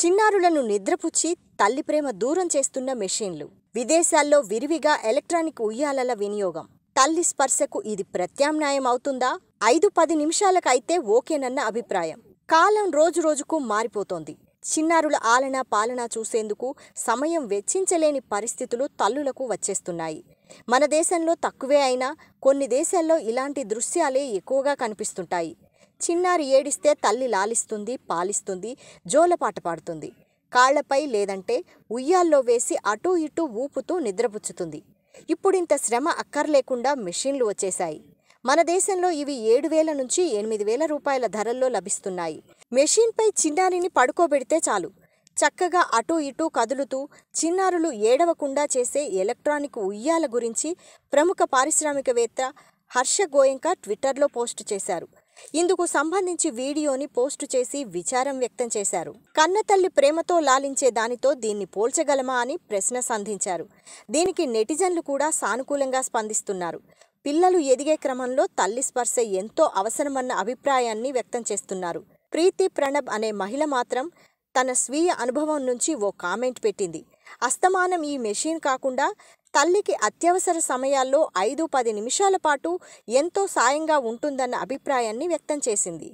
చిన్నారులను నిద్రపుచ్చి తల్లి ప్రేమ దూరం చేస్తున్న మెషిన్లు విదేశాల్లో విరివిగా ఎలక్ట్రానిక్ ఉయ్యాలల వినియోగం తల్లి స్పర్శకు ఇది ప్రత్యామ్నాయం అవుతుందా ఐదు పది నిమిషాలకైతే ఓకేనన్న అభిప్రాయం కాలం రోజు రోజుకు మారిపోతోంది చిన్నారుల ఆలన పాలన చూసేందుకు సమయం వెచ్చించలేని పరిస్థితులు తల్లులకు వచ్చేస్తున్నాయి మన దేశంలో తక్కువే అయినా కొన్ని దేశాల్లో ఇలాంటి దృశ్యాలే ఎక్కువగా కనిపిస్తుంటాయి చిన్నారి ఏడిస్తే తల్లి లాలిస్తుంది పాలిస్తుంది జోలపాట పాడుతుంది కాళ్లపై లేదంటే ఉయ్యాల్లో వేసి అటూ ఇటూ ఊపుతూ నిద్రపుచ్చుతుంది ఇప్పుడింత శ్రమ అక్కర్లేకుండా మెషిన్లు వచ్చేశాయి మన దేశంలో ఇవి ఏడు వేల నుంచి ఎనిమిది వేల రూపాయల ధరల్లో లభిస్తున్నాయి మెషిన్పై చిన్నారిని పడుకోబెడితే చాలు చక్కగా అటూ ఇటూ కదులుతూ చిన్నారులు ఏడవకుండా చేసే ఎలక్ట్రానిక్ ఉయ్యాల గురించి ప్రముఖ పారిశ్రామికవేత్త హర్ష గోయంక ట్విట్టర్లో పోస్టు చేశారు ఇందుకు సంబంధించి వీడియోని పోస్టు చేసి విచారం వ్యక్తం చేశారు కన్నతల్లి ప్రేమతో లాలించే దానితో దీన్ని పోల్చగలమా అని ప్రశ్న సంధించారు దీనికి నెటిజన్లు కూడా సానుకూలంగా స్పందిస్తున్నారు పిల్లలు ఎదిగే క్రమంలో తల్లి స్పర్శ ఎంతో అవసరమన్న అభిప్రాయాన్ని వ్యక్తం చేస్తున్నారు ప్రీతి ప్రణబ్ అనే మహిళ మాత్రం తన స్వీయ అనుభవం నుంచి ఓ కామెంట్ పెట్టింది అస్తమానం ఈ మెషిన్ కాకుండా తల్లికి అత్యవసర సమయాల్లో ఐదు పది నిమిషాల పాటు ఎంతో సాయంగా ఉంటుందన్న అభిప్రాయాన్ని వ్యక్తం చేసింది